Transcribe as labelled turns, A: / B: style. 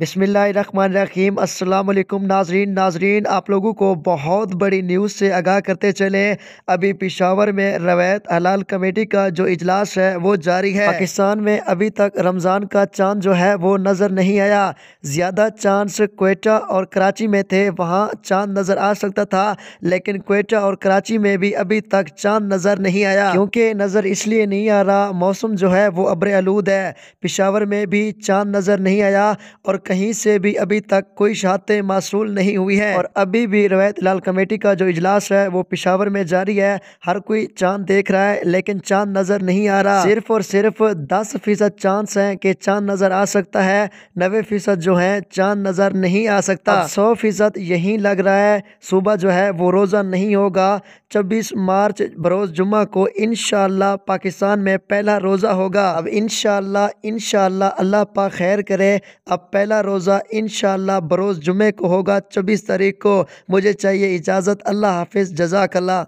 A: बिसमीम अल्लाम नाजरीन नाजरीन आप लोगों को बहुत बड़ी न्यूज़ से आगाह करते चले अभी पिशावर में रवैत हलाल कमेटी का जो इजलास है वो जारी है पाकिस्तान में अभी तक रमज़ान का चांद जो है वो नज़र नहीं आया ज़्यादा चांस कोयटा और कराची में थे वहाँ चांद नज़र आ सकता था लेकिन कोयटा और कराची में भी अभी तक चांद नज़र नहीं आया क्योंकि नज़र इसलिए नहीं आ रहा मौसम जो है वो अब्र आलूद है पिशावर में भी चांद नज़र नहीं आया और कहीं से भी अभी तक कोई शहादत मासूल नहीं हुई है और अभी भी रवायत लाल कमेटी का जो इजलास है वो पिशावर में जारी है हर कोई चांद देख रहा है लेकिन चांद नजर नहीं आ रहा सिर्फ और सिर्फ दस फीसद चांस है कि चांद नजर आ सकता है नबे फीसद जो है चांद नजर नहीं आ सकता सौ फीसद यही लग रहा है सुबह जो है वो रोजा नहीं होगा छब्बीस मार्च बरोज जुम्मा को इन पाकिस्तान में पहला रोजा होगा अब इन शाह अल्लाह पा खैर करे अब पहला पहला रोज़ा इन बरोज़ जुमे को होगा चौबीस तारीख को मुझे चाहिए इजाज़त अल्लाह हाफिज़ जजाकल्ला